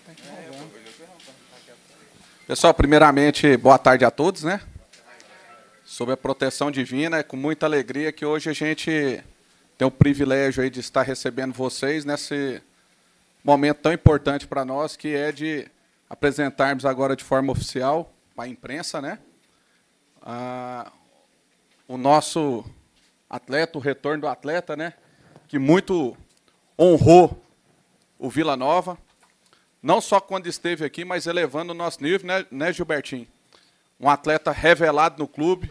Tá é, tá? Tá Pessoal, primeiramente, boa tarde a todos, né? Sob a proteção divina, é com muita alegria que hoje a gente tem o privilégio de estar recebendo vocês nesse momento tão importante para nós, que é de apresentarmos agora de forma oficial para a imprensa, né? Ah, o nosso atleta, o retorno do atleta, né? Que muito honrou o Vila Nova, não só quando esteve aqui, mas elevando o nosso nível, né, né Gilbertinho? Um atleta revelado no clube,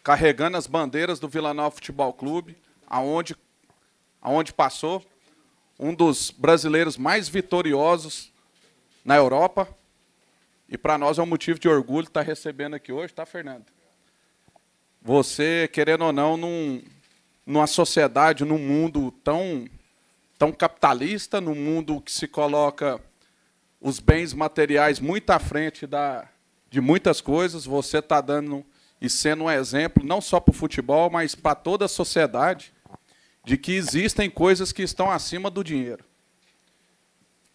carregando as bandeiras do Vila Nova Futebol Clube, aonde, aonde passou, um dos brasileiros mais vitoriosos na Europa. E para nós é um motivo de orgulho estar tá recebendo aqui hoje, tá, Fernando? Você, querendo ou não, num, numa sociedade, num mundo tão, tão capitalista, num mundo que se coloca os bens materiais muito à frente da, de muitas coisas. Você está dando e sendo um exemplo, não só para o futebol, mas para toda a sociedade, de que existem coisas que estão acima do dinheiro.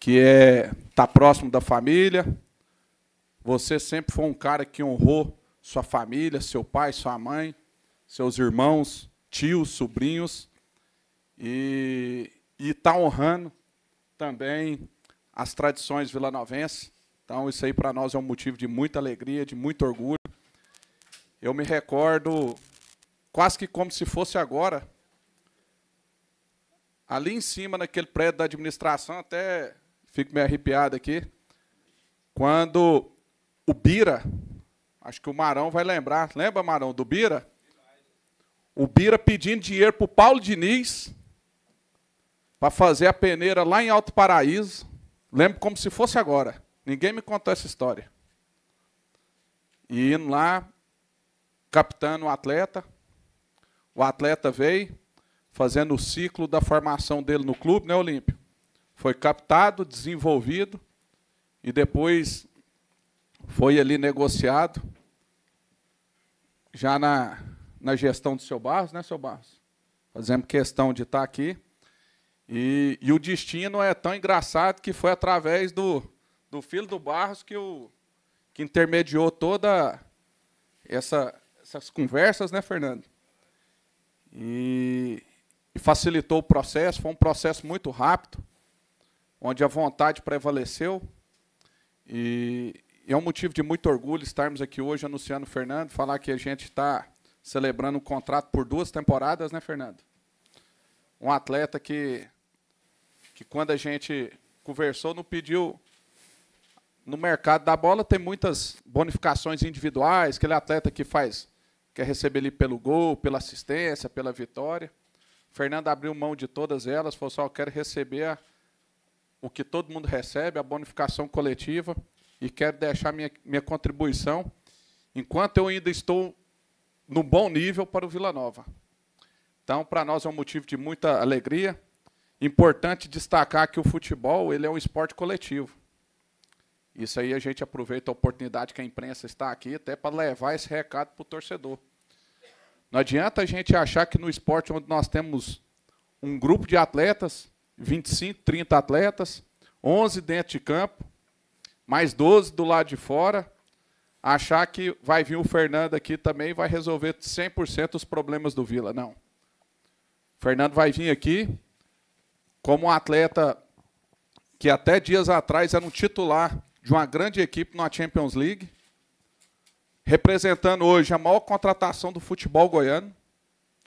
Que é estar tá próximo da família. Você sempre foi um cara que honrou sua família, seu pai, sua mãe, seus irmãos, tios, sobrinhos. E está honrando também as tradições vilanovenses. Então, isso aí para nós é um motivo de muita alegria, de muito orgulho. Eu me recordo, quase que como se fosse agora, ali em cima, naquele prédio da administração, até fico meio arrepiado aqui, quando o Bira, acho que o Marão vai lembrar, lembra, Marão, do Bira? O Bira pedindo dinheiro para o Paulo Diniz para fazer a peneira lá em Alto Paraíso. Lembro como se fosse agora. Ninguém me contou essa história. E indo lá, captando o atleta. O atleta veio fazendo o ciclo da formação dele no clube, né, Olímpio? Foi captado, desenvolvido e depois foi ali negociado já na, na gestão do seu Barros, né, seu Barros? Fazemos questão de estar aqui. E, e o destino é tão engraçado que foi através do, do filho do Barros que, o, que intermediou toda essa, essas conversas, né, Fernando? E, e facilitou o processo. Foi um processo muito rápido, onde a vontade prevaleceu. E, e é um motivo de muito orgulho estarmos aqui hoje anunciando o Fernando, falar que a gente está celebrando um contrato por duas temporadas, né, Fernando? Um atleta que que quando a gente conversou, não pediu. No mercado da bola tem muitas bonificações individuais, aquele atleta que faz, quer receber ali pelo gol, pela assistência, pela vitória. Fernando abriu mão de todas elas, falou só, assim, eu quero receber a, o que todo mundo recebe, a bonificação coletiva, e quero deixar minha, minha contribuição, enquanto eu ainda estou no bom nível para o Vila Nova. Então, para nós é um motivo de muita alegria. Importante destacar que o futebol ele é um esporte coletivo. Isso aí a gente aproveita a oportunidade que a imprensa está aqui até para levar esse recado para o torcedor. Não adianta a gente achar que no esporte onde nós temos um grupo de atletas, 25, 30 atletas, 11 dentro de campo, mais 12 do lado de fora, achar que vai vir o Fernando aqui também e vai resolver 100% os problemas do Vila. Não. O Fernando vai vir aqui, como um atleta que até dias atrás era um titular de uma grande equipe na Champions League, representando hoje a maior contratação do futebol goiano,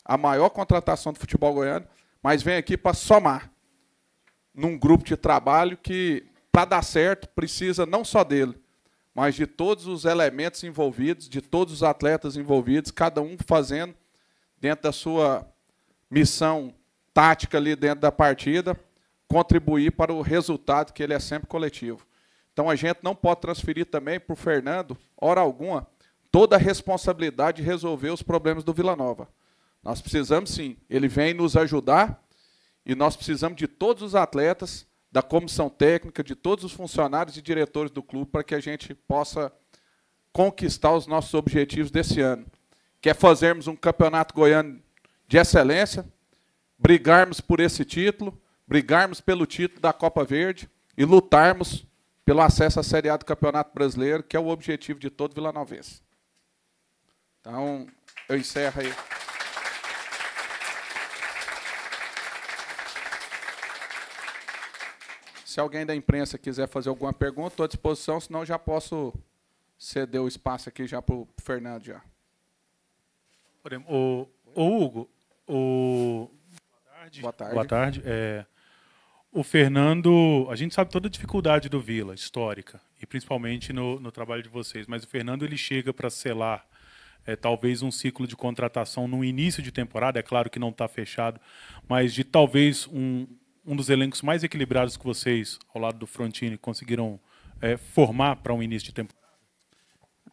a maior contratação do futebol goiano, mas vem aqui para somar num grupo de trabalho que, para dar certo, precisa não só dele, mas de todos os elementos envolvidos, de todos os atletas envolvidos, cada um fazendo dentro da sua missão tática ali dentro da partida, contribuir para o resultado, que ele é sempre coletivo. Então a gente não pode transferir também para o Fernando, hora alguma, toda a responsabilidade de resolver os problemas do Vila Nova. Nós precisamos sim, ele vem nos ajudar e nós precisamos de todos os atletas, da comissão técnica, de todos os funcionários e diretores do clube para que a gente possa conquistar os nossos objetivos desse ano. Quer é fazermos um campeonato goiano de excelência, brigarmos por esse título, brigarmos pelo título da Copa Verde e lutarmos pelo acesso à Série A do Campeonato Brasileiro, que é o objetivo de todo Vila Novense. Então, eu encerro aí. Se alguém da imprensa quiser fazer alguma pergunta, estou à disposição, senão já posso ceder o espaço aqui já para o Fernando. Já. O, o Hugo, o tarde. Boa tarde. Boa tarde. É, o Fernando, a gente sabe toda a dificuldade do Vila, histórica, e principalmente no, no trabalho de vocês, mas o Fernando ele chega para selar é, talvez um ciclo de contratação no início de temporada, é claro que não está fechado, mas de talvez um, um dos elencos mais equilibrados que vocês, ao lado do Frontini, conseguiram é, formar para um início de temporada?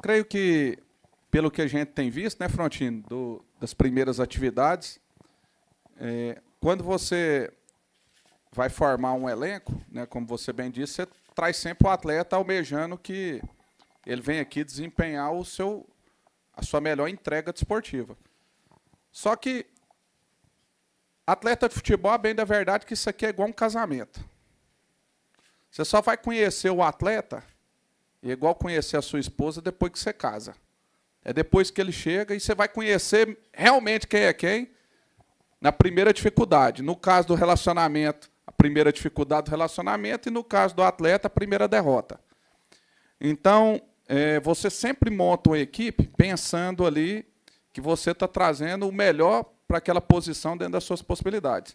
creio que, pelo que a gente tem visto, né, Frontini, do, das primeiras atividades, é, quando você vai formar um elenco, né, como você bem disse, você traz sempre o atleta almejando que ele vem aqui desempenhar o seu, a sua melhor entrega desportiva. Só que atleta de futebol, bem da verdade, que isso aqui é igual um casamento. Você só vai conhecer o atleta, é igual conhecer a sua esposa, depois que você casa. É depois que ele chega e você vai conhecer realmente quem é quem na primeira dificuldade. No caso do relacionamento, a primeira dificuldade do relacionamento, e no caso do atleta, a primeira derrota. Então, é, você sempre monta uma equipe pensando ali que você está trazendo o melhor para aquela posição dentro das suas possibilidades.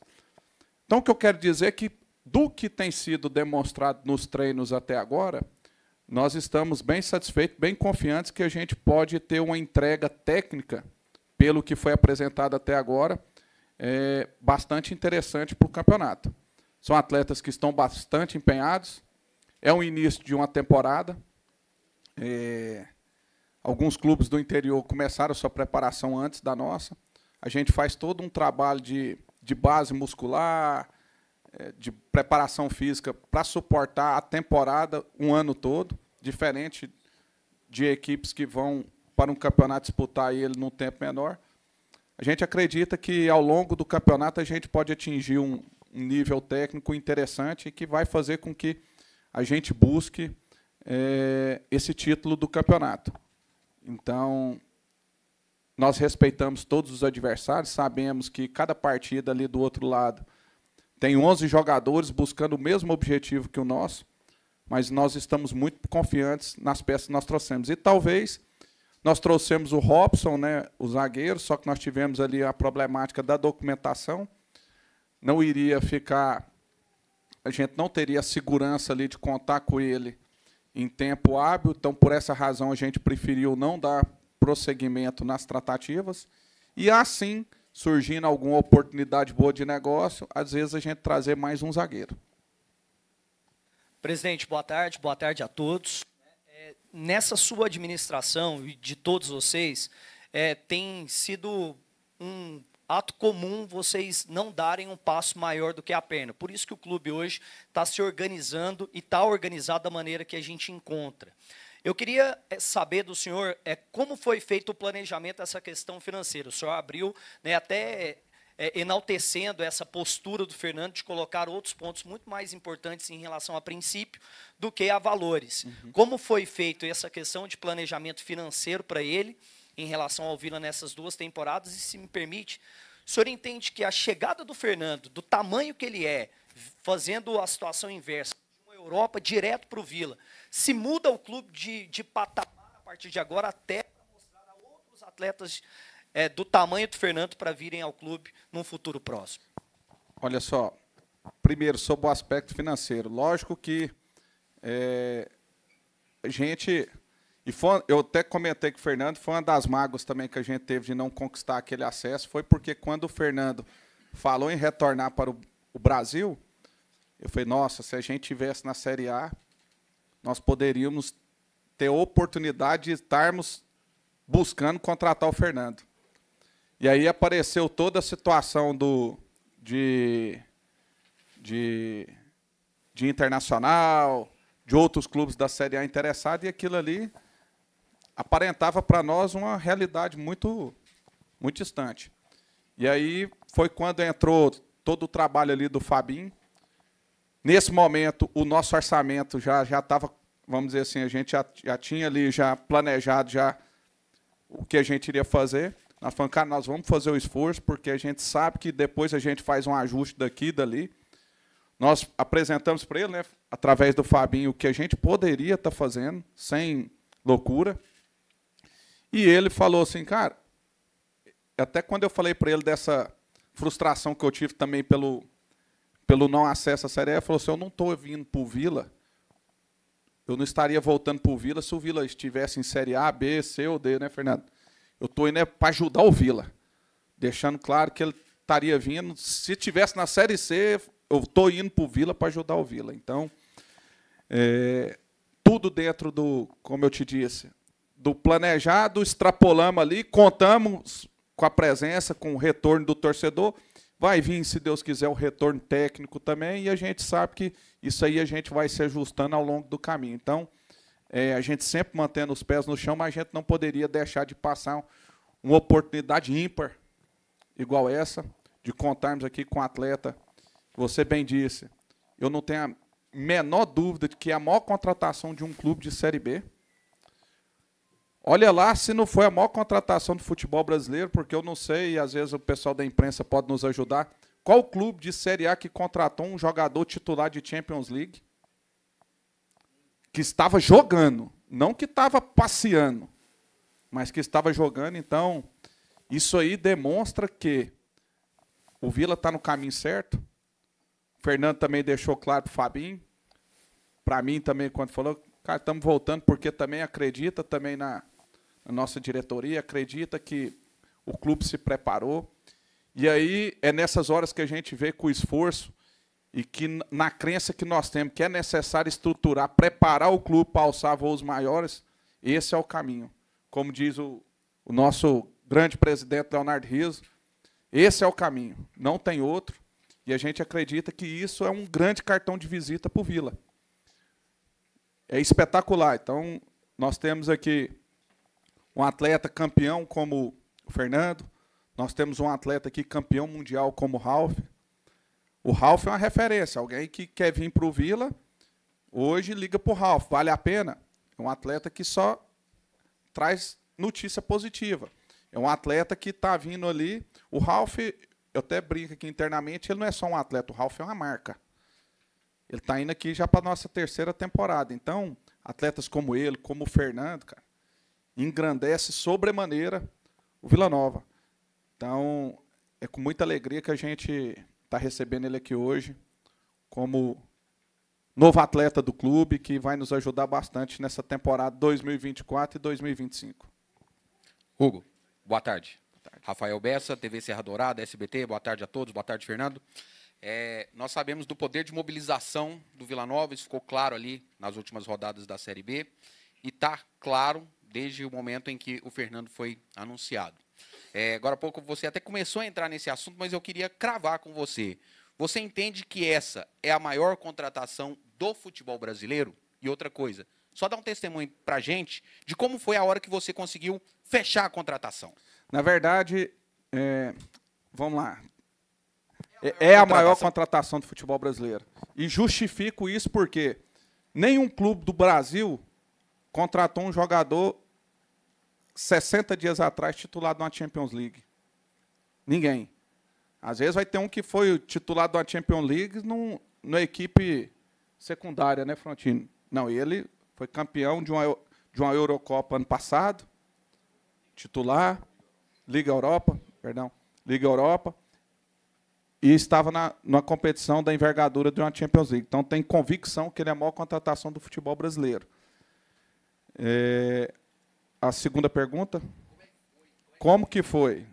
Então, o que eu quero dizer é que, do que tem sido demonstrado nos treinos até agora, nós estamos bem satisfeitos, bem confiantes que a gente pode ter uma entrega técnica, pelo que foi apresentado até agora, é, bastante interessante para o campeonato. São atletas que estão bastante empenhados. É um início de uma temporada. É, alguns clubes do interior começaram sua preparação antes da nossa. A gente faz todo um trabalho de, de base muscular, é, de preparação física para suportar a temporada um ano todo, diferente de equipes que vão para um campeonato disputar ele num tempo menor. A gente acredita que ao longo do campeonato a gente pode atingir um, um nível técnico interessante que vai fazer com que a gente busque é, esse título do campeonato. Então, nós respeitamos todos os adversários, sabemos que cada partida ali do outro lado tem 11 jogadores buscando o mesmo objetivo que o nosso, mas nós estamos muito confiantes nas peças que nós trouxemos. E talvez nós trouxemos o Robson, né, o zagueiro, só que nós tivemos ali a problemática da documentação. Não iria ficar. A gente não teria a segurança ali de contar com ele em tempo hábil, então por essa razão a gente preferiu não dar prosseguimento nas tratativas. E assim, surgindo alguma oportunidade boa de negócio, às vezes a gente trazer mais um zagueiro. Presidente, boa tarde, boa tarde a todos nessa sua administração e de todos vocês, é, tem sido um ato comum vocês não darem um passo maior do que a perna. Por isso que o clube hoje está se organizando e está organizado da maneira que a gente encontra. Eu queria é, saber do senhor é, como foi feito o planejamento dessa questão financeira. O senhor abriu né, até é, enaltecendo essa postura do Fernando de colocar outros pontos muito mais importantes em relação a princípio do que a valores. Uhum. Como foi feito essa questão de planejamento financeiro para ele em relação ao Vila nessas duas temporadas? E se me permite, o senhor entende que a chegada do Fernando, do tamanho que ele é, fazendo a situação inversa, de uma Europa direto para o Vila, se muda o clube de, de patamar a partir de agora até para mostrar a outros atletas é, do tamanho do Fernando para virem ao clube num futuro próximo? Olha só, primeiro sobre o aspecto financeiro. Lógico que é, a gente. E foi, eu até comentei com o Fernando, foi uma das mágoas também que a gente teve de não conquistar aquele acesso, foi porque quando o Fernando falou em retornar para o, o Brasil, eu falei, nossa, se a gente tivesse na Série A, nós poderíamos ter oportunidade de estarmos buscando contratar o Fernando. E aí apareceu toda a situação do, de, de, de internacional, de outros clubes da Série A interessados, e aquilo ali aparentava para nós uma realidade muito, muito distante. E aí foi quando entrou todo o trabalho ali do Fabinho. Nesse momento, o nosso orçamento já já estava, vamos dizer assim, a gente já, já tinha ali já planejado já o que a gente iria fazer. Nós falamos, cara, nós vamos fazer o esforço, porque a gente sabe que depois a gente faz um ajuste daqui e dali. Nós apresentamos para ele, né, através do Fabinho, o que a gente poderia estar tá fazendo, sem loucura. E ele falou assim, cara, até quando eu falei para ele dessa frustração que eu tive também pelo, pelo não acesso à Série A, ele falou assim, eu não estou vindo para o Vila, eu não estaria voltando para o Vila se o Vila estivesse em Série A, B, C ou D, né, Fernando? Eu estou indo é para ajudar o Vila. Deixando claro que ele estaria vindo. Se tivesse na Série C, eu estou indo para o Vila para ajudar o Vila. Então, é, tudo dentro do, como eu te disse, do planejado, extrapolamos ali, contamos com a presença, com o retorno do torcedor. Vai vir, se Deus quiser, o retorno técnico também, e a gente sabe que isso aí a gente vai se ajustando ao longo do caminho. Então, é, a gente sempre mantendo os pés no chão, mas a gente não poderia deixar de passar uma oportunidade ímpar, igual essa, de contarmos aqui com o um atleta. Você bem disse, eu não tenho a menor dúvida de que é a maior contratação de um clube de Série B. Olha lá se não foi a maior contratação do futebol brasileiro, porque eu não sei, e às vezes o pessoal da imprensa pode nos ajudar. Qual clube de Série A que contratou um jogador titular de Champions League que estava jogando, não que estava passeando, mas que estava jogando. Então, isso aí demonstra que o Vila está no caminho certo. O Fernando também deixou claro para o Fabinho. Para mim também, quando falou, cara, estamos voltando porque também acredita também na, na nossa diretoria, acredita que o clube se preparou. E aí é nessas horas que a gente vê que o esforço e que na crença que nós temos que é necessário estruturar, preparar o clube para alçar voos maiores, esse é o caminho. Como diz o, o nosso grande presidente Leonardo Rizzo, esse é o caminho, não tem outro. E a gente acredita que isso é um grande cartão de visita para o Vila. É espetacular. Então, nós temos aqui um atleta campeão como o Fernando, nós temos um atleta aqui campeão mundial como o Ralph, o Ralph é uma referência. Alguém que quer vir para o Vila, hoje liga para o Ralph. Vale a pena? É um atleta que só traz notícia positiva. É um atleta que está vindo ali. O Ralph, eu até brinco aqui internamente, ele não é só um atleta, o Ralph é uma marca. Ele está indo aqui já para a nossa terceira temporada. Então, atletas como ele, como o Fernando, cara, engrandece sobremaneira o Vila Nova. Então, é com muita alegria que a gente está recebendo ele aqui hoje como novo atleta do clube, que vai nos ajudar bastante nessa temporada 2024 e 2025. Hugo, boa tarde. Boa tarde. Rafael Bessa, TV Serra Dourada, SBT, boa tarde a todos, boa tarde, Fernando. É, nós sabemos do poder de mobilização do Vila Nova, isso ficou claro ali nas últimas rodadas da Série B, e está claro desde o momento em que o Fernando foi anunciado. É, agora há pouco você até começou a entrar nesse assunto, mas eu queria cravar com você. Você entende que essa é a maior contratação do futebol brasileiro? E outra coisa, só dá um testemunho para a gente de como foi a hora que você conseguiu fechar a contratação. Na verdade, é, vamos lá. É, é a, maior contratação do futebol brasileiro. E justifico isso porque nenhum clube do Brasil contratou um jogador 60 dias atrás titular de uma Champions League. Ninguém. Às vezes vai ter um que foi titular de uma Champions League num, numa equipe secundária, né, Frontino? Não, ele foi campeão de uma, de uma Eurocopa ano passado, titular, Liga Europa, perdão, Liga Europa, e estava na, numa competição da envergadura de uma Champions League. Então tem convicção que ele é a maior contratação do futebol brasileiro. É, a segunda pergunta? Como que foi?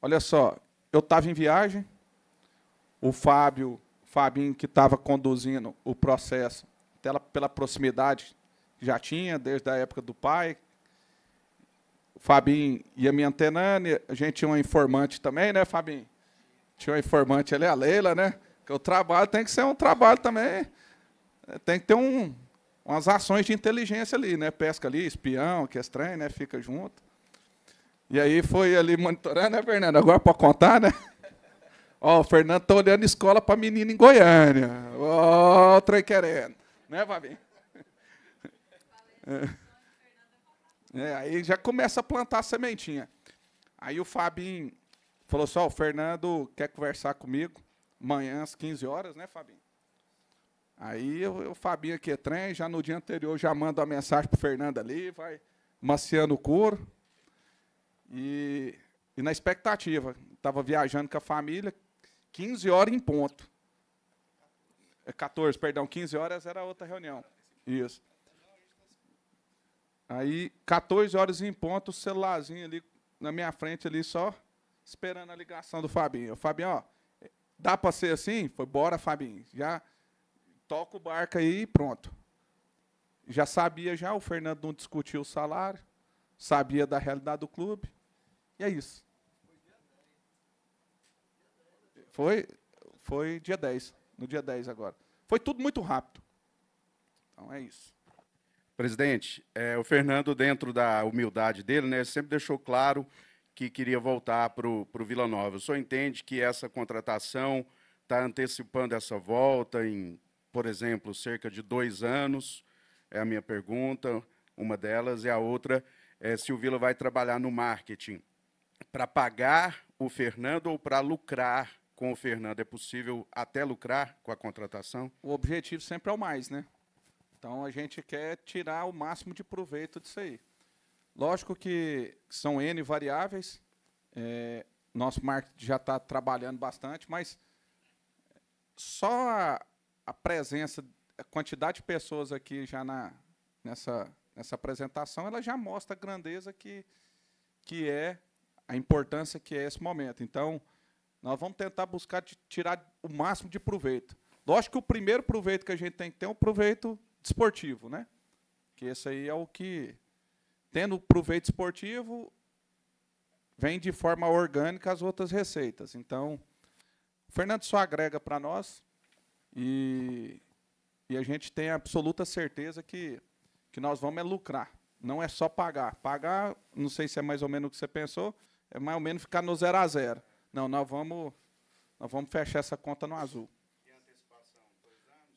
Olha só, eu estava em viagem, o Fábio, o Fabinho, que estava conduzindo o processo, pela, pela proximidade, já tinha desde a época do pai. O Fabinho ia me antenando, a gente tinha um informante também, né, Fabinho? Tinha um informante ali, a Leila, né? Que o trabalho tem que ser um trabalho também. Tem que ter um, umas ações de inteligência ali, né? Pesca ali, espião, que é estranho, né? Fica junto. E aí foi ali monitorando, né, Fernando? Agora para contar, né? Ó, o Fernando tá olhando escola para menina em Goiânia. Ó, trem querendo. Né, Fabinho? É. é, aí já começa a plantar a sementinha. Aí o Fabinho falou só, assim, oh, o Fernando quer conversar comigo amanhã às 15 horas, né, Fabinho? Aí eu, eu Fabinho aqui é trem, já no dia anterior já mando a mensagem para o Fernando ali, vai maciando o couro. E, e na expectativa, estava viajando com a família, 15 horas em ponto. É 14, perdão, 15 horas era outra reunião. Isso. Aí, 14 horas em ponto, o celularzinho ali na minha frente, ali só esperando a ligação do Fabinho. O Fabinho, ó, dá para ser assim? Foi, bora, Fabinho. Já toca o barco aí e pronto. Já sabia já, o Fernando não discutiu o salário, sabia da realidade do clube, e é isso. Foi, foi dia 10, no dia 10 agora. Foi tudo muito rápido. Então é isso. Presidente, é, o Fernando, dentro da humildade dele, né, sempre deixou claro que queria voltar para o Vila Nova. O senhor entende que essa contratação está antecipando essa volta em por exemplo, cerca de dois anos, é a minha pergunta, uma delas, e a outra é se o Vila vai trabalhar no marketing para pagar o Fernando ou para lucrar com o Fernando? É possível até lucrar com a contratação? O objetivo sempre é o mais, né? Então a gente quer tirar o máximo de proveito disso aí. Lógico que são N variáveis, é, nosso marketing já está trabalhando bastante, mas só a, a presença, a quantidade de pessoas aqui já na, nessa, nessa apresentação, ela já mostra a grandeza que, que é, a importância que é esse momento. Então, nós vamos tentar buscar tirar o máximo de proveito. Lógico que o primeiro proveito que a gente tem que ter é o proveito desportivo, né? Que esse aí é o que, tendo proveito esportivo, vem de forma orgânica as outras receitas. Então, o Fernando só agrega para nós. E, e a gente tem absoluta certeza que, que nós vamos é lucrar. Não é só pagar. Pagar, não sei se é mais ou menos o que você pensou, é mais ou menos ficar no zero a zero. Não, nós vamos, nós vamos fechar essa conta no azul. E antecipação, dois anos,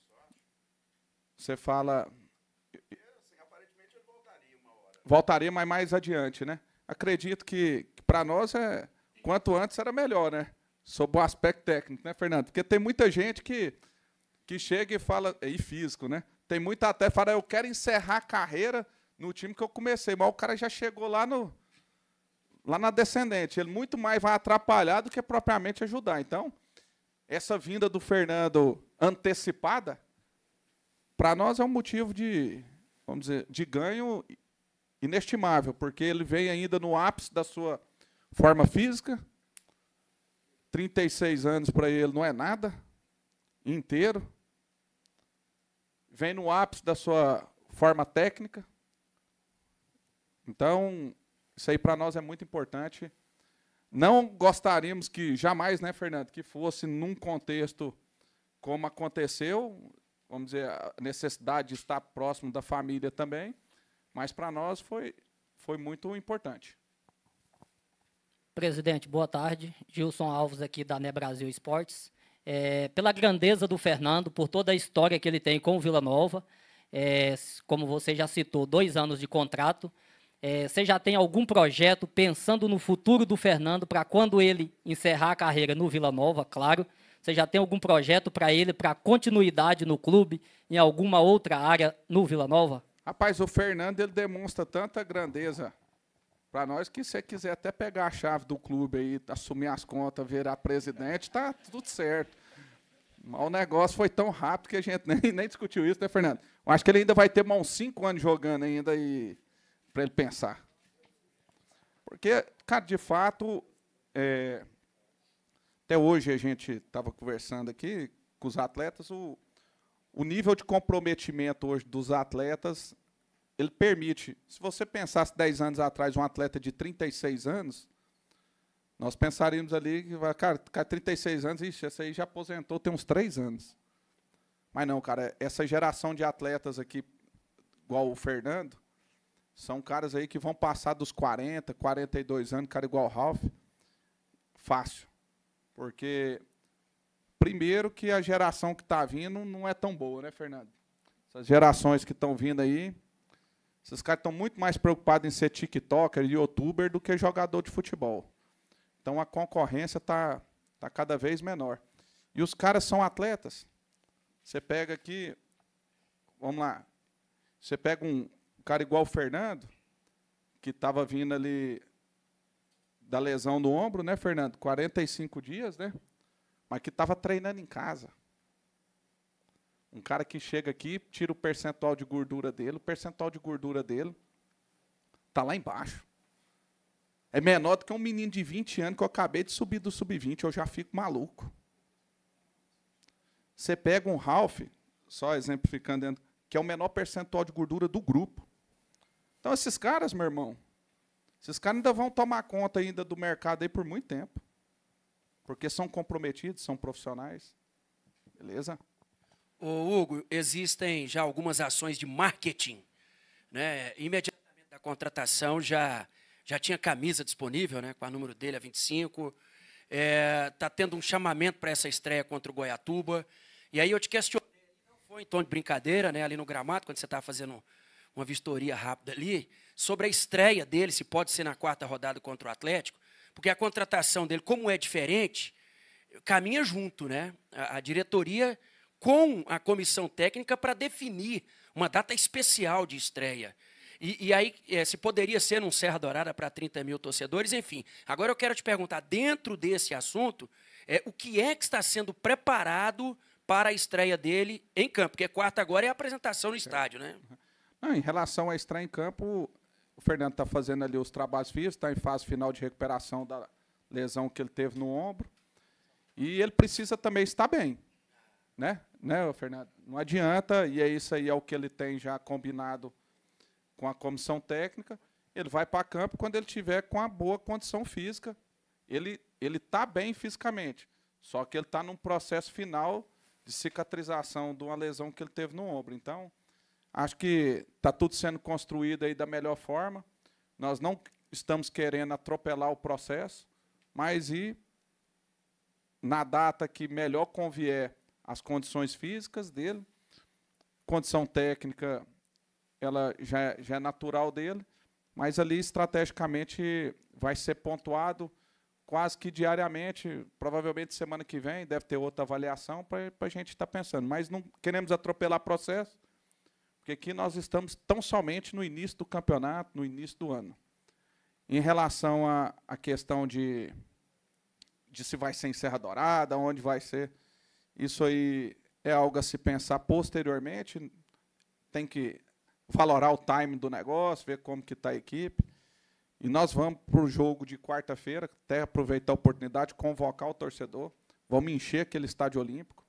Você fala. Assim, aparentemente ele voltaria uma hora. Voltaria, mas mais adiante, né? Acredito que, que para nós é quanto antes era melhor, né? Sob o aspecto técnico, né, Fernando? Porque tem muita gente que que chega e fala, e físico, né? Tem muita até fala, eu quero encerrar a carreira no time que eu comecei, mas o cara já chegou lá no lá na descendente, ele muito mais vai atrapalhar do que propriamente ajudar. Então, essa vinda do Fernando antecipada para nós é um motivo de, vamos dizer, de ganho inestimável, porque ele vem ainda no ápice da sua forma física. 36 anos para ele não é nada, inteiro vem no ápice da sua forma técnica. Então, isso aí para nós é muito importante. Não gostaríamos que, jamais, né, Fernando, que fosse num contexto como aconteceu, vamos dizer, a necessidade de estar próximo da família também, mas para nós foi, foi muito importante. Presidente, boa tarde. Gilson Alves aqui da NEBrasil né Brasil Esportes é, pela grandeza do Fernando, por toda a história que ele tem com o Vila Nova. É, como você já citou, dois anos de contrato. É, você já tem algum projeto pensando no futuro do Fernando para quando ele encerrar a carreira no Vila Nova, claro? Você já tem algum projeto para ele, para continuidade no clube, em alguma outra área no Vila Nova? Rapaz, o Fernando ele demonstra tanta grandeza para nós, que você quiser até pegar a chave do clube aí, assumir as contas, virar presidente, tá tudo certo. o negócio foi tão rápido que a gente nem, nem discutiu isso, né, Fernando? Eu acho que ele ainda vai ter mais uns cinco anos jogando ainda e para ele pensar. Porque, cara, de fato, é, até hoje a gente estava conversando aqui com os atletas, o, o nível de comprometimento hoje dos atletas ele permite. Se você pensasse 10 anos atrás um atleta de 36 anos, nós pensaríamos ali que vai, cara, cara 36 anos, ixi, esse aí já aposentou tem uns 3 anos. Mas não, cara, essa geração de atletas aqui, igual o Fernando, são caras aí que vão passar dos 40, 42 anos, cara igual o Ralph, fácil. Porque, primeiro, que a geração que está vindo não é tão boa, né, Fernando? Essas gerações que estão vindo aí, esses caras estão muito mais preocupados em ser TikToker e youtuber do que jogador de futebol. Então a concorrência está tá cada vez menor. E os caras são atletas. Você pega aqui, vamos lá, você pega um cara igual o Fernando, que estava vindo ali da lesão do ombro, né, Fernando? 45 dias, né? Mas que estava treinando em casa. Um cara que chega aqui, tira o percentual de gordura dele, o percentual de gordura dele está lá embaixo. É menor do que um menino de 20 anos que eu acabei de subir do sub-20, eu já fico maluco. Você pega um Ralph, só exemplificando, dentro, que é o menor percentual de gordura do grupo. Então, esses caras, meu irmão, esses caras ainda vão tomar conta ainda do mercado aí por muito tempo. Porque são comprometidos, são profissionais. Beleza? Ô, Hugo, existem já algumas ações de marketing. Né? Imediatamente da contratação já, já tinha camisa disponível, né? com o número dele a 25. Está é, tá tendo um chamamento para essa estreia contra o Goiatuba. E aí eu te questionei, não foi em tom de brincadeira, né? ali no gramado, quando você estava fazendo uma vistoria rápida ali, sobre a estreia dele, se pode ser na quarta rodada contra o Atlético, porque a contratação dele, como é diferente, caminha junto, né? a, a diretoria com a comissão técnica para definir uma data especial de estreia. E, e aí, é, se poderia ser um Serra Dourada para 30 mil torcedores, enfim. Agora eu quero te perguntar, dentro desse assunto, é, o que é que está sendo preparado para a estreia dele em campo? Porque quarta agora é a apresentação no estádio, né? Uhum. Não, em relação à estreia em campo, o Fernando está fazendo ali os trabalhos físicos, está em fase final de recuperação da lesão que ele teve no ombro. E ele precisa também estar bem. Né? Né, Fernando? Não adianta, e é isso aí, é o que ele tem já combinado com a comissão técnica. Ele vai para campo quando ele tiver com a boa condição física. Ele ele está bem fisicamente, só que ele está num processo final de cicatrização de uma lesão que ele teve no ombro. Então, acho que está tudo sendo construído aí da melhor forma. Nós não estamos querendo atropelar o processo, mas e na data que melhor convier as condições físicas dele, condição técnica, ela já, já é natural dele, mas ali estrategicamente vai ser pontuado quase que diariamente, provavelmente semana que vem, deve ter outra avaliação para a gente estar tá pensando. Mas não queremos atropelar o processo, porque aqui nós estamos tão somente no início do campeonato, no início do ano. Em relação à questão de, de se vai ser em Serra Dourada, onde vai ser. Isso aí é algo a se pensar posteriormente. Tem que valorar o time do negócio, ver como que está a equipe. E nós vamos para o jogo de quarta-feira, até aproveitar a oportunidade, convocar o torcedor. Vamos encher aquele estádio olímpico.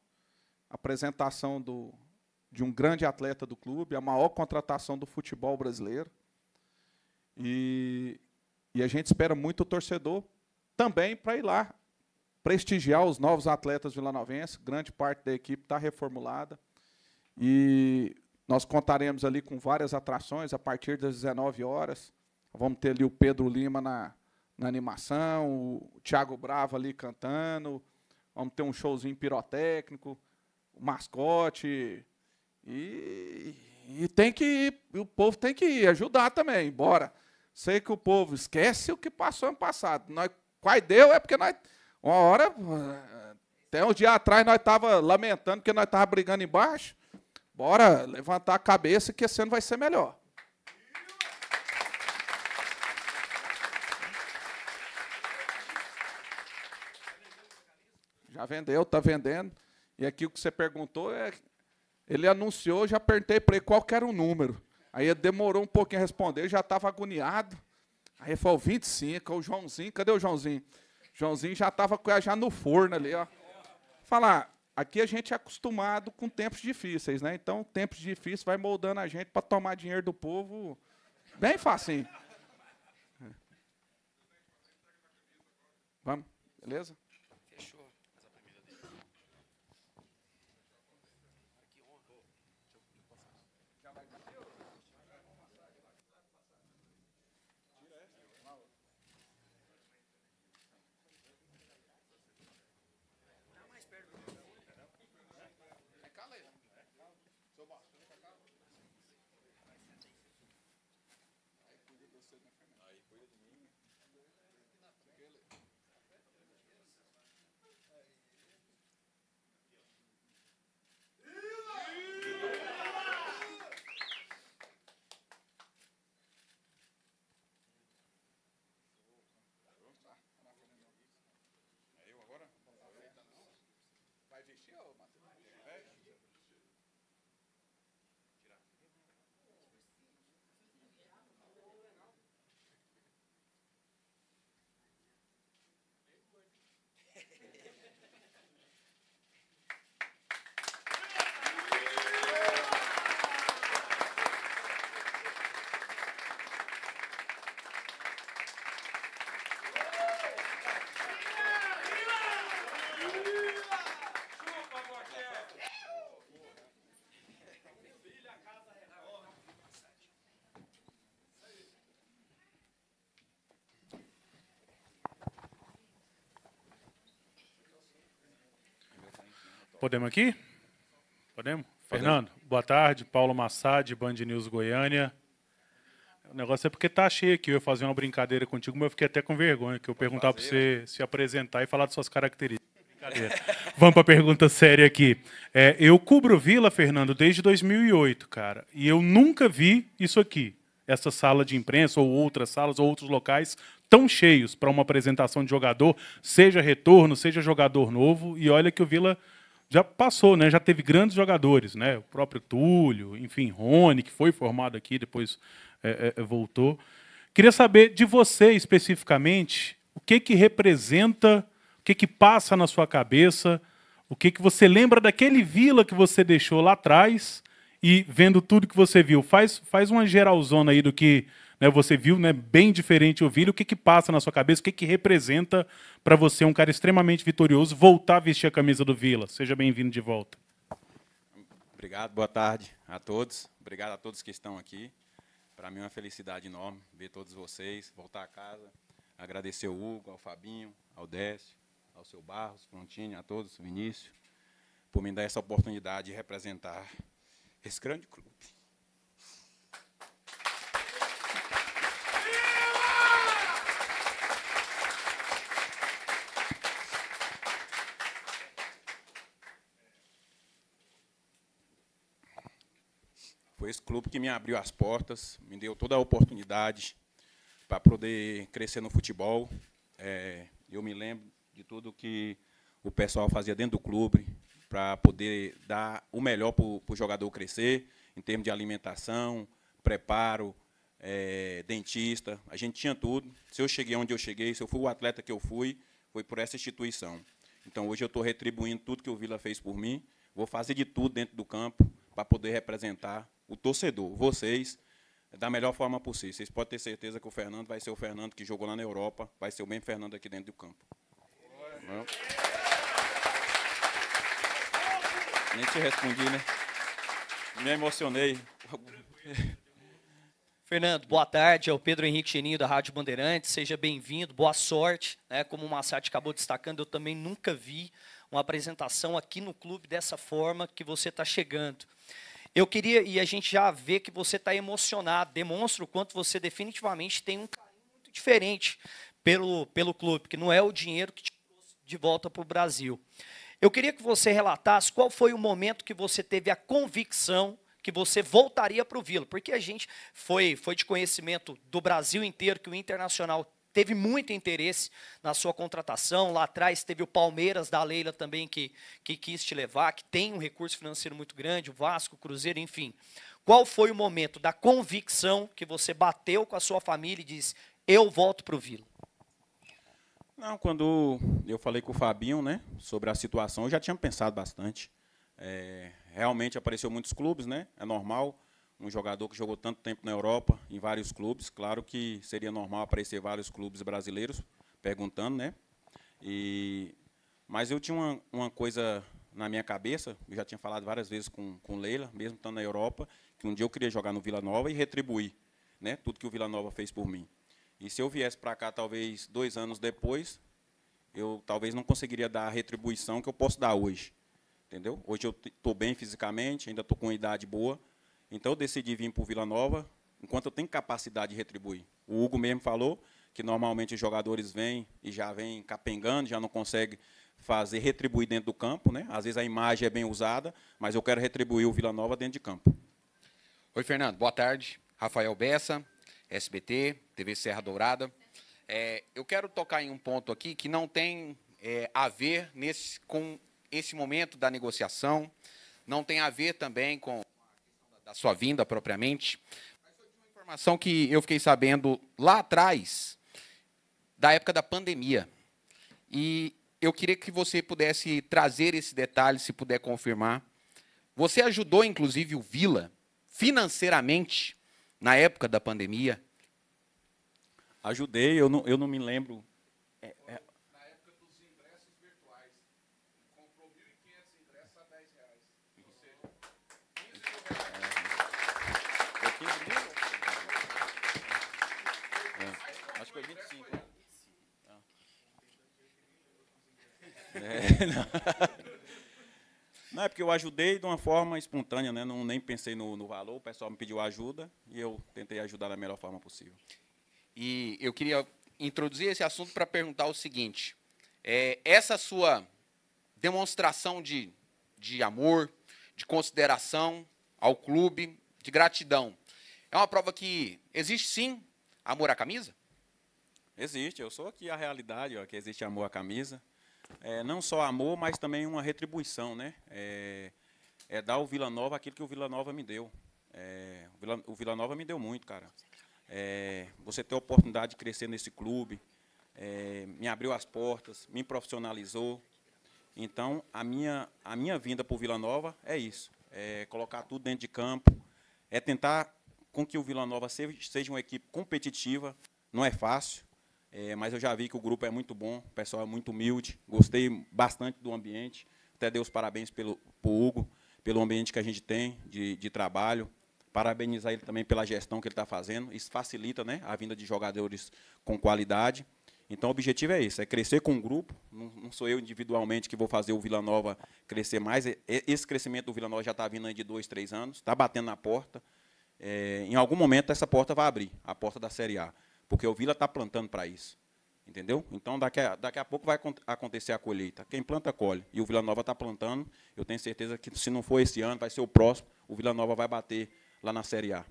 Apresentação do, de um grande atleta do clube, a maior contratação do futebol brasileiro. E, e a gente espera muito o torcedor também para ir lá prestigiar os novos atletas vilanovenses. Grande parte da equipe está reformulada. E nós contaremos ali com várias atrações a partir das 19 horas. Vamos ter ali o Pedro Lima na, na animação, o Thiago Bravo ali cantando. Vamos ter um showzinho pirotécnico, o mascote. E, e tem que ir, o povo tem que ir, ajudar também, embora Sei que o povo esquece o que passou ano passado. Nós, quais deu é porque nós uma hora, até uns dias atrás, nós estávamos lamentando que nós estávamos brigando embaixo. Bora levantar a cabeça que esse ano vai ser melhor. Já vendeu, está vendendo. E aqui o que você perguntou é. Ele anunciou, já apertei para ele qual era o número. Aí ele demorou um pouquinho a responder, já estava agoniado. Aí ele falou: 25, o Joãozinho, cadê o Joãozinho? Joãozinho já estava já no forno ali, ó. Falar, aqui a gente é acostumado com tempos difíceis, né? Então, tempos difíceis vai moldando a gente para tomar dinheiro do povo bem facinho. Vamos, beleza? Podemos aqui? Podemos? Fernando, boa tarde. Paulo Massad, Band News Goiânia. O negócio é porque tá cheio aqui. Eu ia fazer uma brincadeira contigo, mas eu fiquei até com vergonha, que eu perguntava para você se apresentar e falar de suas características. Vamos para a pergunta séria aqui. É, eu cubro Vila, Fernando, desde 2008, cara. E eu nunca vi isso aqui. Essa sala de imprensa, ou outras salas, ou outros locais tão cheios para uma apresentação de jogador, seja retorno, seja jogador novo. E olha que o Vila já passou, né? Já teve grandes jogadores, né? O próprio Túlio, enfim, Rony, que foi formado aqui, depois é, é, é, voltou. Queria saber de você especificamente o que que representa, o que que passa na sua cabeça, o que que você lembra daquele Vila que você deixou lá atrás e vendo tudo que você viu, faz faz uma geralzona aí do que né? Você viu né, bem diferente o Vila. O que, que passa na sua cabeça? O que, que representa para você, um cara extremamente vitorioso, voltar a vestir a camisa do Vila? Seja bem-vindo de volta. Obrigado, boa tarde a todos. Obrigado a todos que estão aqui. Para mim é uma felicidade enorme ver todos vocês, voltar a casa, agradecer ao Hugo, ao Fabinho, ao Décio, ao seu Barros, Frontini, a todos, Vinícius, por me dar essa oportunidade de representar esse grande clube Foi esse clube que me abriu as portas, me deu toda a oportunidade para poder crescer no futebol. É, eu me lembro de tudo que o pessoal fazia dentro do clube para poder dar o melhor para o jogador crescer, em termos de alimentação, preparo, é, dentista. A gente tinha tudo. Se eu cheguei onde eu cheguei, se eu fui o atleta que eu fui, foi por essa instituição. Então, hoje eu estou retribuindo tudo que o Vila fez por mim. Vou fazer de tudo dentro do campo para poder representar o torcedor, vocês, da melhor forma possível. Vocês podem ter certeza que o Fernando vai ser o Fernando que jogou lá na Europa, vai ser o mesmo Fernando aqui dentro do campo. Não? Nem te respondi, né? Me emocionei. Fernando, boa tarde. É o Pedro Henrique Geninho da Rádio Bandeirantes. Seja bem-vindo, boa sorte. Né? Como o Massati acabou destacando, eu também nunca vi uma apresentação aqui no clube dessa forma que você está chegando. Eu queria, e a gente já vê que você está emocionado, demonstra o quanto você definitivamente tem um carinho muito diferente pelo, pelo clube, que não é o dinheiro que te trouxe de volta para o Brasil. Eu queria que você relatasse qual foi o momento que você teve a convicção que você voltaria para o Vila, porque a gente foi, foi de conhecimento do Brasil inteiro que o Internacional teve muito interesse na sua contratação. Lá atrás teve o Palmeiras da Leila também que, que quis te levar, que tem um recurso financeiro muito grande, o Vasco, o Cruzeiro, enfim. Qual foi o momento da convicção que você bateu com a sua família e disse: Eu volto para o Vila? Não, quando eu falei com o Fabinho né, sobre a situação, eu já tinha pensado bastante. É, realmente apareceu muitos clubes, né? É normal um jogador que jogou tanto tempo na Europa, em vários clubes. Claro que seria normal aparecer vários clubes brasileiros perguntando, né? E, mas eu tinha uma, uma coisa na minha cabeça, eu já tinha falado várias vezes com, com Leila, mesmo estando na Europa, que um dia eu queria jogar no Vila Nova e retribuir né, tudo que o Vila Nova fez por mim. E se eu viesse para cá, talvez dois anos depois, eu talvez não conseguiria dar a retribuição que eu posso dar hoje. Entendeu? Hoje eu estou bem fisicamente, ainda estou com uma idade boa, então eu decidi vir para o Vila Nova, enquanto eu tenho capacidade de retribuir. O Hugo mesmo falou que normalmente os jogadores vêm e já vêm capengando, já não consegue fazer retribuir dentro do campo, né? Às vezes a imagem é bem usada, mas eu quero retribuir o Vila Nova dentro de campo. Oi, Fernando, boa tarde. Rafael Bessa, SBT, TV Serra Dourada. É, eu quero tocar em um ponto aqui que não tem é, a ver nesse, com esse momento da negociação, não tem a ver também com da sua vinda propriamente, mas foi uma informação que eu fiquei sabendo lá atrás, da época da pandemia. E eu queria que você pudesse trazer esse detalhe, se puder confirmar. Você ajudou, inclusive, o Vila financeiramente na época da pandemia? Ajudei, eu não, eu não me lembro. É, é, Não, é porque eu ajudei de uma forma espontânea, né? Não, nem pensei no, no, valor, o pessoal me pediu ajuda e eu tentei ajudar da melhor forma possível. E eu queria introduzir esse assunto para perguntar o seguinte: é, essa sua demonstração de, de amor, de consideração ao clube, de gratidão, é uma prova que existe sim amor à camisa? Existe, eu sou aqui a realidade, ó, que existe amor à camisa é, não só amor, mas também uma retribuição, né? É, é, dar ao Vila Nova aquilo que o Vila Nova me deu. É, o, Vila, o, Vila, Nova me deu muito, cara. É, você ter a oportunidade de crescer nesse clube, é, me abriu as portas, me profissionalizou. Então, a minha, a minha vinda para o Vila Nova é isso. É colocar tudo dentro de campo, é tentar com que o Vila Nova seja, seja uma equipe competitiva. Não é fácil, é, mas eu já vi que o grupo é muito bom, o pessoal é muito humilde, gostei bastante do ambiente. Até dei os parabéns pelo pro Hugo, pelo ambiente que a gente tem de, de trabalho. Parabenizar ele também pela gestão que ele está fazendo. Isso facilita né, a vinda de jogadores com qualidade. Então, o objetivo é esse, é crescer com o grupo. Não, não sou eu individualmente que vou fazer o Vila Nova crescer mais. Esse crescimento do Vila Nova já está vindo aí de dois, três anos, está batendo na porta. É, em algum momento, essa porta vai abrir, a porta da Série A porque o Vila está plantando para isso. Entendeu? Então, daqui a, daqui a pouco vai acontecer a colheita. Quem planta, colhe. E o Vila Nova está plantando. Eu tenho certeza que, se não for esse ano, vai ser o próximo. O Vila Nova vai bater lá na Série A.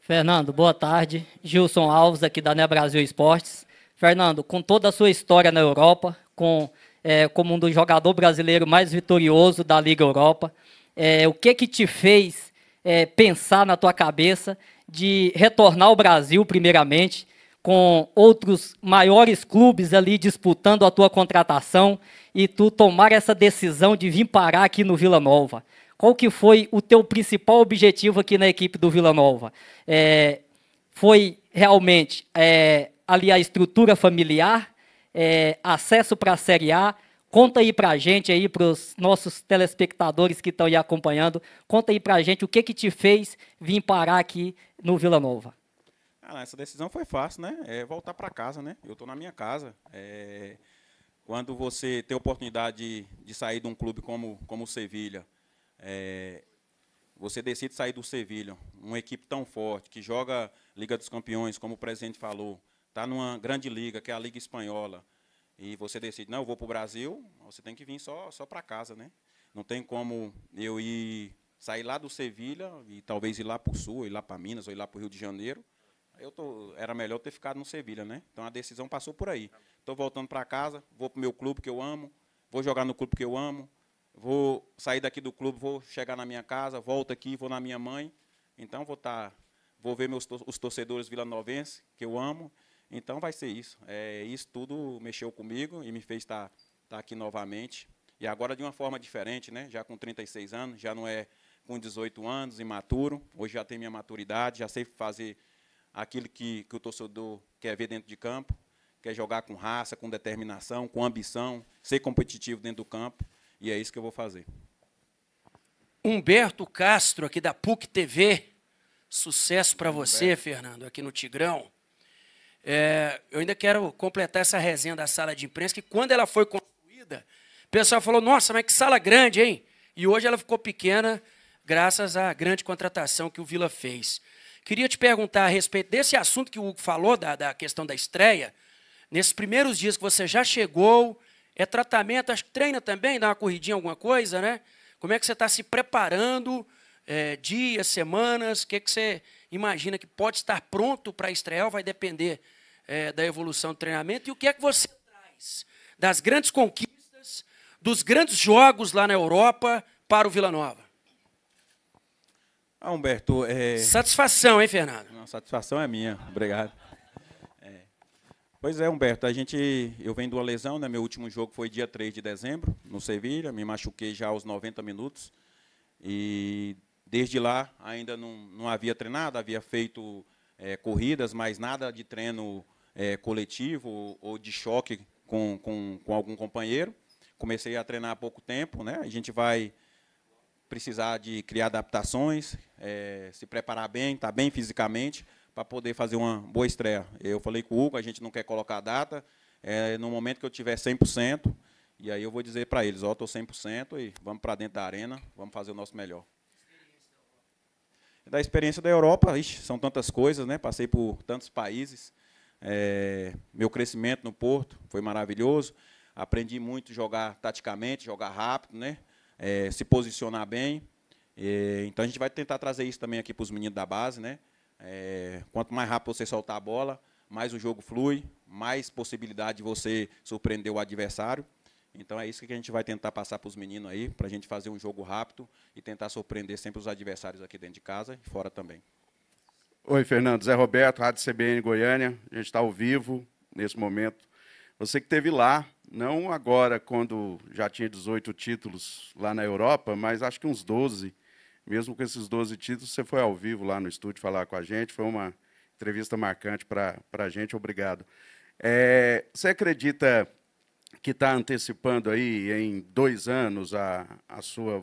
Fernando, boa tarde. Gilson Alves, aqui da Ne né Brasil Esportes. Fernando, com toda a sua história na Europa, com, é, como um dos jogadores brasileiros mais vitorioso da Liga Europa, é, o que que te fez é, pensar na tua cabeça de retornar ao Brasil, primeiramente, com outros maiores clubes ali disputando a tua contratação e tu tomar essa decisão de vir parar aqui no Vila Nova? Qual que foi o teu principal objetivo aqui na equipe do Vila Nova? É, foi realmente é, ali a estrutura familiar, é, acesso para a Série A, Conta aí para a gente aí, para os nossos telespectadores que estão aí acompanhando, conta aí para a gente o que que te fez vir parar aqui no Vila Nova. Ah, essa decisão foi fácil, né? É voltar para casa, né? Eu estou na minha casa. É... Quando você tem a oportunidade de, de, sair de um clube como, como o Sevilha, é... você decide sair do Sevilha, uma equipe tão forte, que joga Liga dos Campeões, como o presidente falou, está numa grande liga, que é a Liga Espanhola, e você decide, não, eu vou para o Brasil, você tem que vir só, só para casa, né? Não tem como eu ir sair lá do Sevilha e talvez ir lá para o Sul, ou ir lá para Minas, ou ir lá para o Rio de Janeiro. Eu tô, era melhor ter ficado no Sevilha, né? Então a decisão passou por aí. Estou voltando para casa, vou para o meu clube que eu amo, vou jogar no clube que eu amo, vou sair daqui do clube, vou chegar na minha casa, volto aqui, vou na minha mãe. Então vou estar, tá, vou ver meus os torcedores vilanovenses que eu amo então vai ser isso. É, isso tudo mexeu comigo e me fez estar, tá, estar tá aqui novamente. E agora de uma forma diferente, né? já com 36 anos, já não é com 18 anos, imaturo. Hoje já tenho minha maturidade, já sei fazer aquilo que, que o torcedor quer ver dentro de campo, quer jogar com raça, com determinação, com ambição, ser competitivo dentro do campo. E é isso que eu vou fazer. Humberto Castro, aqui da PUC TV. Sucesso para você, Humberto. Fernando, aqui no Tigrão. É, eu ainda quero completar essa resenha da sala de imprensa, que quando ela foi construída, o pessoal falou, nossa, mas que sala grande, hein? E hoje ela ficou pequena, graças à grande contratação que o Vila fez. Queria te perguntar a respeito desse assunto que o Hugo falou, da, da questão da estreia. Nesses primeiros dias que você já chegou, é tratamento, acho que treina também, dá uma corridinha, alguma coisa, né? Como é que você está se preparando, é, dias, semanas, o que, é que você imagina que pode estar pronto para Israel vai depender é, da evolução do treinamento. E o que é que você traz das grandes conquistas, dos grandes jogos lá na Europa para o Vila Nova? Ah, Humberto. É... Satisfação, hein, Fernando? Não, satisfação é minha. Obrigado. É. Pois é, Humberto, a gente, eu venho de uma lesão, né? meu último jogo foi dia 3 de dezembro, no Sevilha, me machuquei já aos 90 minutos, e Desde lá, ainda não, não havia treinado, havia feito é, corridas, mas nada de treino é, coletivo ou, de choque com, com, com, algum companheiro. Comecei a treinar há pouco tempo. Né? A gente vai precisar de criar adaptações, é, se preparar bem, estar tá bem fisicamente, para poder fazer uma boa estreia. Eu falei com o Hugo, a gente não quer colocar a data. É, no momento que eu tiver 100%, e aí eu vou dizer para eles, ó, oh, estou 100% e vamos para dentro da arena, vamos fazer o nosso melhor da experiência da Europa, ixi, são tantas coisas, né? Passei por tantos países. É, meu crescimento no Porto foi maravilhoso. Aprendi muito jogar taticamente, jogar rápido, né? É, se posicionar bem. É, então a gente vai tentar trazer isso também aqui para os meninos da base, né? É, quanto mais rápido você soltar a bola, mais o jogo flui, mais possibilidade de você surpreender o adversário. Então é isso que a gente vai tentar passar para os meninos aí, para a gente fazer um jogo rápido e tentar surpreender sempre os adversários aqui dentro de casa e fora também. Oi, Fernando. Zé Roberto, Rádio CBN Goiânia. A gente está ao vivo nesse momento. Você que teve lá, não agora quando já tinha 18 títulos lá na Europa, mas acho que uns 12. Mesmo com esses 12 títulos, você foi ao vivo lá no estúdio falar com a gente. Foi uma entrevista marcante para a gente. Obrigado. É, você acredita que está antecipando aí em dois anos a, a, sua,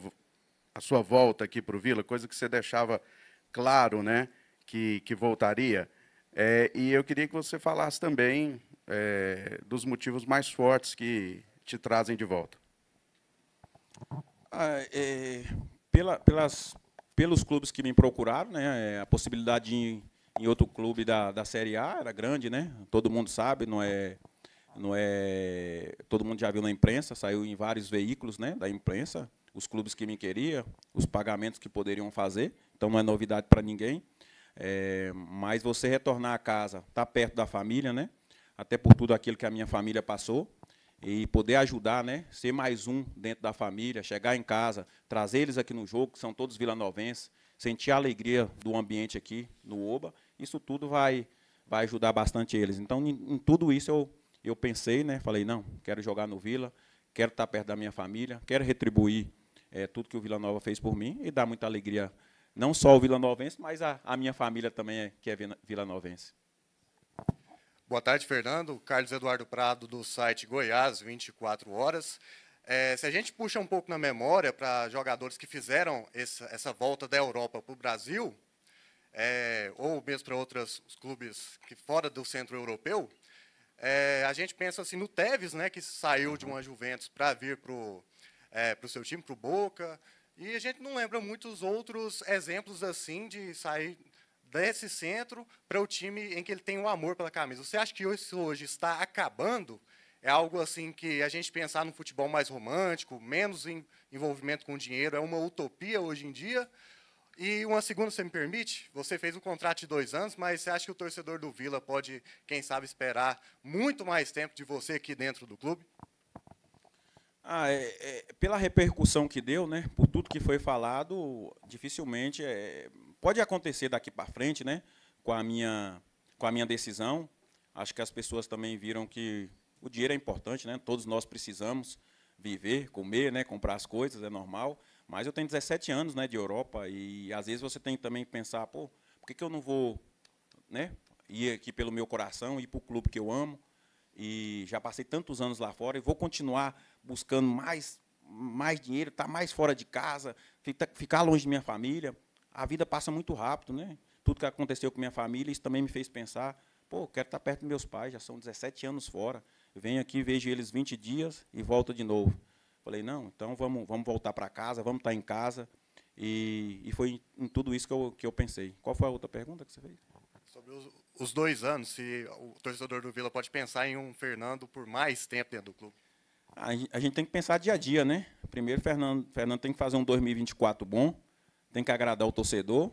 a sua volta aqui para o Vila, coisa que você deixava claro né, que, que voltaria. É, e eu queria que você falasse também é, dos motivos mais fortes que te trazem de volta. Ah, é, pela, pelas, pelos clubes que me procuraram, né, é, a possibilidade de ir em outro clube da, da Série A era grande, né? Todo mundo sabe, não é não é, todo mundo já viu na imprensa, saiu em vários veículos né, da imprensa, os clubes que me queriam, os pagamentos que poderiam fazer. Então, não é novidade para ninguém. É, mas você retornar à casa, estar tá perto da família, né? até por tudo aquilo que a minha família passou, e poder ajudar, né? ser mais um dentro da família, chegar em casa, trazer eles aqui no jogo, que são todos vilanovenses, sentir a alegria do ambiente aqui no Oba, isso tudo vai, vai ajudar bastante eles. Então, em, em tudo isso, eu eu pensei, né, falei, não, quero jogar no Vila, quero estar perto da minha família, quero retribuir é, tudo que o Vila Nova fez por mim e dar muita alegria, não só ao Vila Novense, mas a, a minha família também, é, que é Vila Novense. Boa tarde, Fernando. Carlos Eduardo Prado, do site Goiás 24 Horas. É, se a gente puxa um pouco na memória para jogadores que fizeram essa, essa volta da Europa para o Brasil, é, ou mesmo para outros clubes que fora do centro europeu, é, a gente pensa assim no Tevez, né, que saiu de uma Juventus para vir para o é, pro seu time, para o Boca, e a gente não lembra muitos outros exemplos assim de sair desse centro para o time em que ele tem um amor pela camisa. Você acha que isso hoje está acabando? É algo assim que a gente pensar no futebol mais romântico, menos em envolvimento com dinheiro, é uma utopia hoje em dia? E uma segunda, se me permite, você fez um contrato de dois anos, mas você acha que o torcedor do Vila pode, quem sabe, esperar muito mais tempo de você aqui dentro do clube? Ah, é, é, pela repercussão que deu, né? Por tudo que foi falado, dificilmente é, pode acontecer daqui para frente, né? Com a minha com a minha decisão. Acho que as pessoas também viram que o dinheiro é importante, né? Todos nós precisamos viver, comer, né? Comprar as coisas é normal. Mas eu tenho 17 anos né, de Europa e às vezes você tem também que pensar, pô, por que, que eu não vou né, ir aqui pelo meu coração, ir para o clube que eu amo? E já passei tantos anos lá fora e vou continuar buscando mais, mais dinheiro, estar tá mais fora de casa, ficar longe de minha família. A vida passa muito rápido, né? Tudo que aconteceu com minha família, isso também me fez pensar, pô, quero estar tá perto dos meus pais, já são 17 anos fora. Eu venho aqui, vejo eles 20 dias e volto de novo. Falei, não, então vamos, vamos voltar para casa, vamos estar tá em casa. E, e foi em, tudo isso que eu, que eu pensei. Qual foi a outra pergunta que você fez? Sobre os, os dois anos, se o torcedor do Vila pode pensar em um Fernando por mais tempo dentro do clube. A, a gente tem que pensar dia a dia, né? Primeiro, Fernando, Fernando tem que fazer um 2024 bom, tem que agradar o torcedor.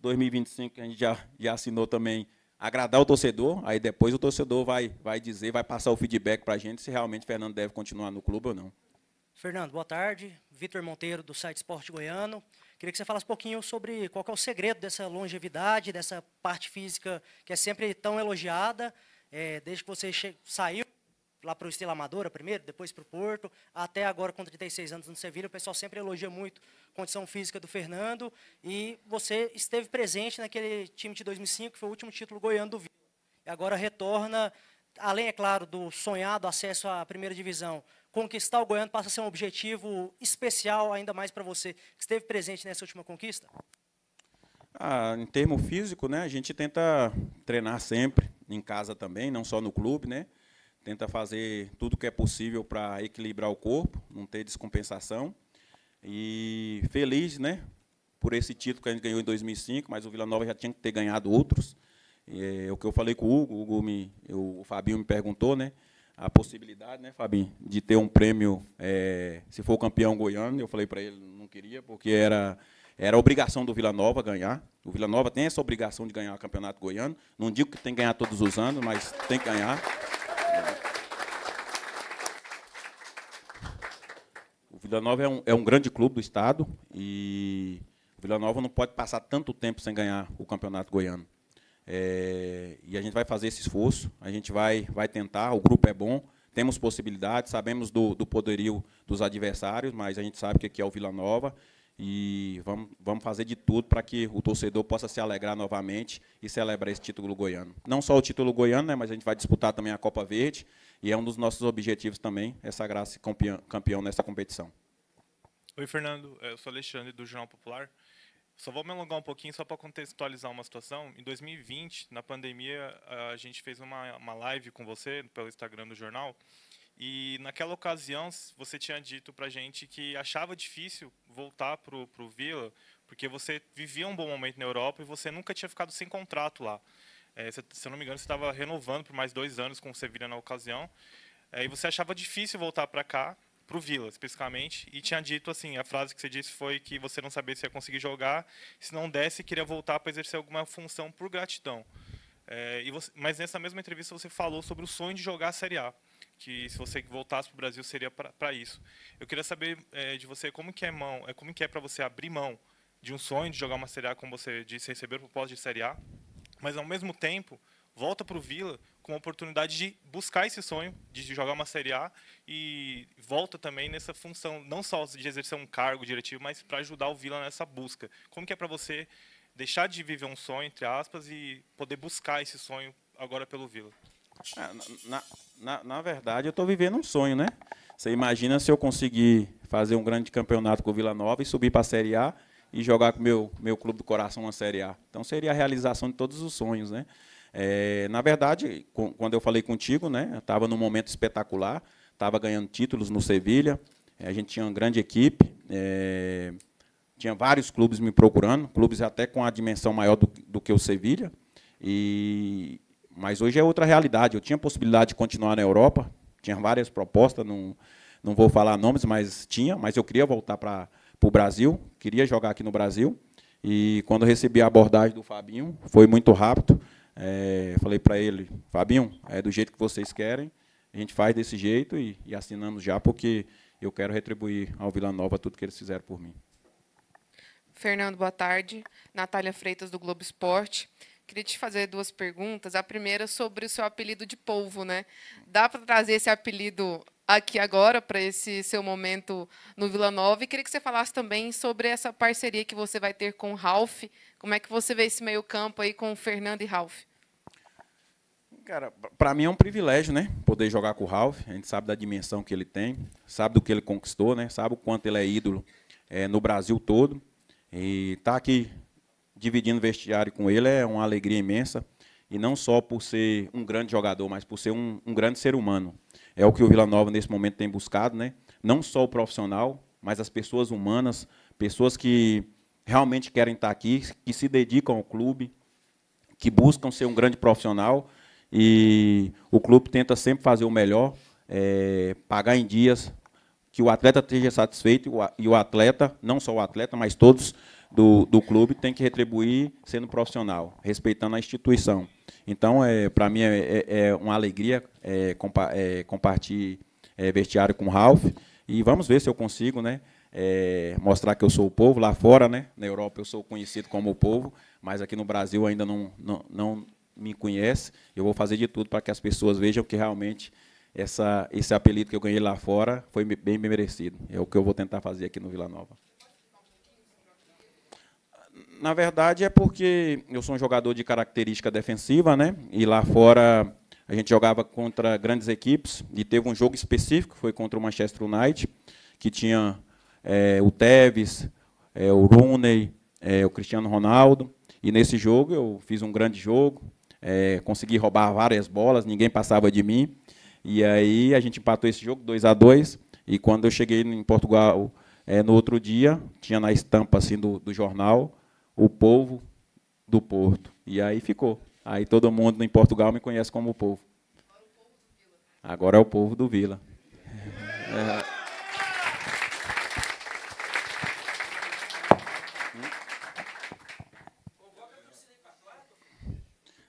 2025 a gente já, já assinou também agradar o torcedor, aí depois o torcedor vai, vai dizer, vai passar o feedback para a gente se realmente o Fernando deve continuar no clube ou não. Fernando, boa tarde. Vitor Monteiro, do site Esporte Goiano. Queria que você falasse um pouquinho sobre qual é o segredo dessa longevidade, dessa parte física que é sempre tão elogiada, é, desde que você saiu lá para o Estrela Amadora primeiro, depois para o Porto, até agora com 36 anos no Sevilha, o pessoal sempre elogia muito a condição física do Fernando, e você esteve presente naquele time de 2005, que foi o último título goiano do Vila, e agora retorna, além, é claro, do sonhado acesso à primeira divisão, conquistar o Goiano passa a ser um objetivo especial ainda mais para você, que esteve presente nessa última conquista? Ah, em termo físico, né, a gente tenta treinar sempre, em casa também, não só no clube, né, tenta fazer tudo o que é possível para equilibrar o corpo, não ter descompensação. E feliz, né, por esse título que a gente ganhou em 2005, mas o Vila Nova já tinha que ter ganhado outros. É, o que eu falei com o Hugo, o, Hugo me, eu, o Fabinho me perguntou, né, a possibilidade, né, Fabinho, de ter um prêmio, é, se for campeão goiano, eu falei para ele, não queria, porque era era obrigação do Vila Nova ganhar. O Vila Nova tem essa obrigação de ganhar o Campeonato Goiano. Não digo que tem que ganhar todos os anos, mas tem que ganhar. Vila Nova é um, é um grande clube do estado e Vila Nova não pode passar tanto tempo sem ganhar o campeonato goiano. É, e a gente vai fazer esse esforço, a gente vai, vai tentar, o grupo é bom, temos possibilidades, sabemos do, do poderio dos adversários, mas a gente sabe que aqui é, é o Vila Nova e vamos, vamos fazer de tudo para que o torcedor possa se alegrar novamente e celebrar esse título goiano. Não só o título goiano, né, mas a gente vai disputar também a Copa Verde e é um dos nossos objetivos também, essa graça campeão, campeão nessa competição. Oi, Fernando. É, eu sou Alexandre, do Jornal Popular. Só vou me alongar um pouquinho só para contextualizar uma situação. Em 2020, na pandemia, a gente fez uma, uma live com você pelo Instagram do jornal. E naquela ocasião, você tinha dito para gente que achava difícil voltar para o Vila, porque você vivia um bom momento na Europa e você nunca tinha ficado sem contrato lá. É, se, se eu não me engano, você estava renovando por mais dois anos com o Sevilha na ocasião. Aí é, você achava difícil voltar para cá, para o Vila, especificamente, e tinha dito assim, a frase que você disse foi que você não sabia se ia conseguir jogar, se não desse, queria voltar para exercer alguma função por gratidão. É, você, mas nessa mesma entrevista você falou sobre o sonho de jogar a Série A, que se você voltasse para o Brasil seria para isso. Eu queria saber é, de você como que é mão, é como que é para você abrir mão de um sonho de jogar uma Série A, como você disse, receber o propósito de Série A, mas ao mesmo tempo volta para o Vila com a oportunidade de buscar esse sonho, de jogar uma Série A e volta também nessa função, não só de exercer um cargo diretivo, mas para ajudar o Vila nessa busca. Como que é para você deixar de viver um sonho, entre aspas, e poder buscar esse sonho agora pelo Vila? É, na, na, na, verdade, eu estou vivendo um sonho, né? Você imagina se eu conseguir fazer um grande campeonato com o Vila Nova e subir para a Série A e jogar com o meu, meu clube do coração uma Série A. Então seria a realização de todos os sonhos, né? É, na verdade, com, quando eu falei contigo, né, estava num momento espetacular, estava ganhando títulos no Sevilha, é, a gente tinha uma grande equipe, é, tinha vários clubes me procurando, clubes até com a dimensão maior do, do que o Sevilha, e, mas hoje é outra realidade. Eu tinha possibilidade de continuar na Europa, tinha várias propostas, não, não vou falar nomes, mas tinha, mas eu queria voltar para o Brasil, queria jogar aqui no Brasil. E quando recebi a abordagem do Fabinho, foi muito rápido. É, falei para ele, Fabinho, é do jeito que vocês querem, a gente faz desse jeito e, e, assinamos já, porque eu quero retribuir ao Vila Nova tudo que eles fizeram por mim. Fernando, boa tarde. Natália Freitas, do Globo Esporte. Queria te fazer duas perguntas. A primeira sobre o seu apelido de polvo, né? Dá para trazer esse apelido aqui agora para esse seu momento no Vila Nova. E queria que você falasse também sobre essa parceria que você vai ter com o Ralf. Como é que você vê esse meio-campo aí com o Fernando e Ralf? Cara, para mim é um privilégio, né? Poder jogar com o Ralf. A gente sabe da dimensão que ele tem, sabe do que ele conquistou, né? Sabe o quanto ele é ídolo é, no Brasil todo. E estar tá aqui dividindo vestiário com ele é uma alegria imensa. E não só por ser um grande jogador, mas por ser um, um grande ser humano. É o que o Vila Nova, nesse momento, tem buscado, né? Não só o profissional, mas as pessoas humanas, pessoas que realmente querem estar aqui, que se dedicam ao clube, que buscam ser um grande profissional. E o clube tenta sempre fazer o melhor, é, pagar em dias, que o atleta esteja satisfeito e o atleta, não só o atleta, mas todos, do, do clube tem que retribuir sendo profissional, respeitando a instituição. Então, é, para mim, é, é, é, uma alegria é, compa é, compartilhar é, vestiário com o Ralf. E vamos ver se eu consigo né, é, mostrar que eu sou o povo. Lá fora, né, na Europa, eu sou conhecido como o povo, mas aqui no Brasil ainda não, não, não me conhece. Eu vou fazer de tudo para que as pessoas vejam que realmente essa, esse apelido que eu ganhei lá fora foi bem merecido. É o que eu vou tentar fazer aqui no Vila Nova na verdade, é porque eu sou um jogador de característica defensiva, né? E lá fora a gente jogava contra grandes equipes e teve um jogo específico, foi contra o Manchester United, que tinha é, o Tevez, é, o Rooney, é, o Cristiano Ronaldo. E nesse jogo eu fiz um grande jogo, é, consegui roubar várias bolas, ninguém passava de mim. E aí a gente empatou esse jogo 2 a 2 E quando eu cheguei em Portugal é, no outro dia, tinha na estampa assim do, do jornal o povo do Porto. E aí ficou. Aí todo mundo em Portugal me conhece como o povo. Agora é o povo do Vila. É.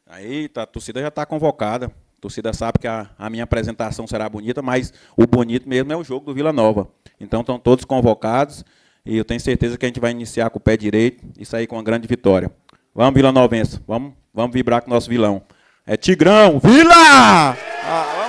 Aí tá, a torcida já está convocada. A torcida sabe que a, a, minha apresentação será bonita, mas o bonito mesmo é o jogo do Vila Nova. Então estão todos convocados. E eu tenho certeza que a gente vai iniciar com o pé direito e sair com uma grande vitória. Vamos, Vila Novença. Vamos, vamos vibrar com o nosso vilão. É Tigrão. Vila! Ah,